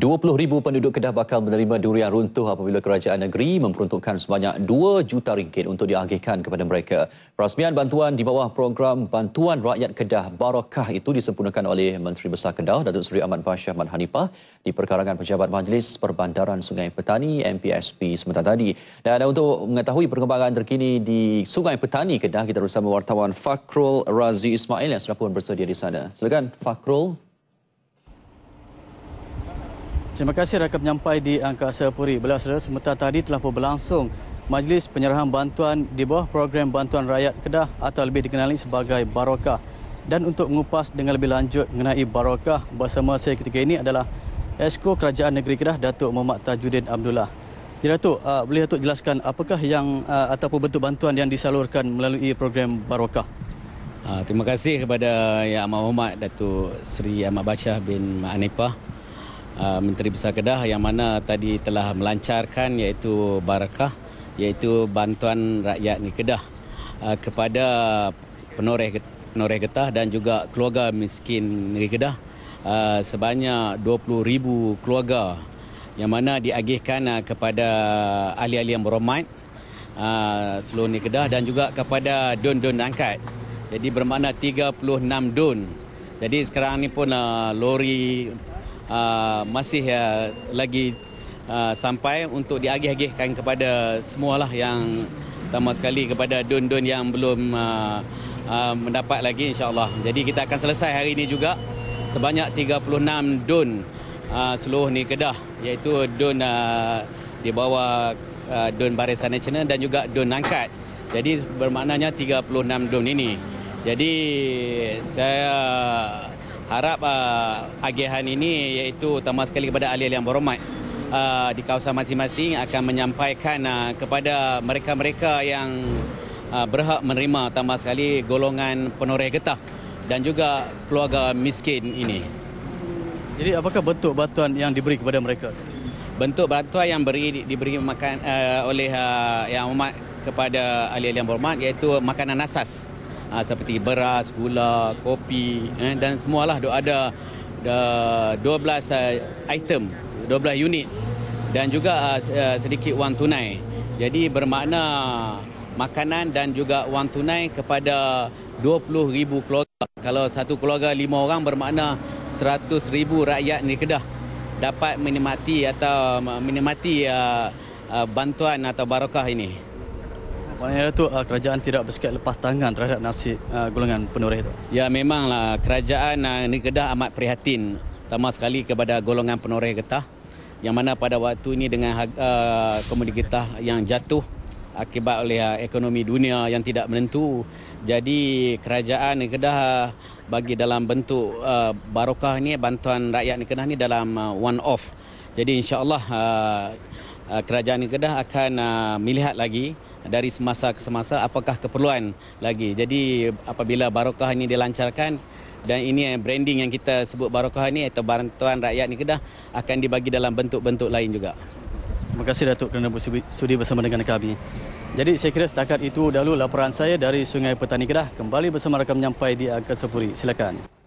20,000 penduduk Kedah bakal menerima durian runtuh apabila kerajaan negeri memperuntukkan sebanyak 2 juta ringgit untuk diagihkan kepada mereka. Perasmian bantuan di bawah program Bantuan Rakyat Kedah Barakah itu disempurnakan oleh Menteri Besar Kedah, Datuk Seri Ahmad Bashar Man Hanifah di perkarangan Pejabat Majlis Perbandaran Sungai Petani, MPSP, sementara tadi. Dan untuk mengetahui perkembangan terkini di Sungai Petani Kedah, kita bersama wartawan Fakrul Razi Ismail yang sudah pun bersedia di sana. Silakan Fakrul. Terima kasih rakam nyampai di Angkasa Puri. Belah saudara, sementara tadi telah berlangsung majlis penyerahan bantuan di bawah program bantuan rakyat Kedah atau lebih dikenali sebagai Barokah. Dan untuk mengupas dengan lebih lanjut mengenai Barokah bersama saya ketika ini adalah Esko Kerajaan Negeri Kedah Datuk Muhammad Tajuddin Abdullah. Ya Datuk, uh, boleh Datuk jelaskan apakah yang uh, ataupun bentuk bantuan yang disalurkan melalui program Barokah? Uh, terima kasih kepada Yang Amat Hormat Datuk Seri Ahmad Bashar bin Ma'anipah Uh, Menteri Besar Kedah yang mana tadi telah melancarkan iaitu barakah iaitu bantuan rakyat di Kedah uh, kepada penoreh penoreh getah dan juga keluarga miskin negeri Kedah uh, sebanyak 20,000 keluarga yang mana diagihkan kepada ahli-ahli yang berhormat seluruh negeri Kedah dan juga kepada don-don angkat. Jadi bermakna 36 don Jadi sekarang ni pun lori Uh, masih uh, lagi uh, sampai untuk diagih-agihkan kepada lah yang terutama sekali kepada don don yang belum mendapat lagi insyaAllah. Jadi kita akan selesai hari ini juga sebanyak 36 don uh, seluruh ni Kedah iaitu don uh, di bawah uh, Barisan Nasional dan juga don Nangkat. Jadi bermaknanya 36 don ini. Jadi saya harap uh, agihan ini iaitu utama sekali kepada ahli-ahli yang berhormat uh, di kawasan masing-masing akan menyampaikan uh, kepada mereka-mereka yang uh, berhak menerima utama sekali golongan penoreh getah dan juga keluarga miskin ini. Jadi apakah bentuk bantuan yang diberi kepada mereka? Bentuk bantuan yang beri, diberi makan uh, oleh uh, yang umat kepada ahli-ahli yang berhormat iaitu makanan asas uh, seperti beras, gula, kopi eh, dan semualah ada uh, 12 uh, item, 12 unit dan juga uh, sedikit wang tunai. Jadi bermakna makanan dan juga wang tunai kepada 20,000 keluarga. Kalau satu keluarga lima orang bermakna 100,000 rakyat ni Kedah dapat menikmati atau menikmati uh, uh, bantuan atau barakah ini. Maknanya itu ah, kerajaan tidak bersikap lepas tangan terhadap nasib ah, golongan penoreh itu? Ya memanglah kerajaan uh, ah, negeri Kedah amat prihatin terutama sekali kepada golongan penoreh getah yang mana pada waktu ini dengan komoditi getah yang jatuh akibat oleh ekonomi dunia yang tidak menentu jadi kerajaan negeri Kedah bagi dalam bentuk barokah ini bantuan rakyat negeri Kedah ini dalam one off jadi insyaAllah uh, Ah, kerajaan Kedah akan ah, melihat lagi dari semasa ke semasa apakah keperluan lagi. Jadi apabila barokah ini dilancarkan dan ini branding yang kita sebut barokah ini atau bantuan rakyat ni Kedah akan dibagi dalam bentuk-bentuk lain juga. Terima kasih Datuk kerana sudi bersama dengan kami. Jadi saya kira setakat itu dahulu laporan saya dari Sungai Petani Kedah kembali bersama rakan menyampai di Angkasa Puri. Silakan.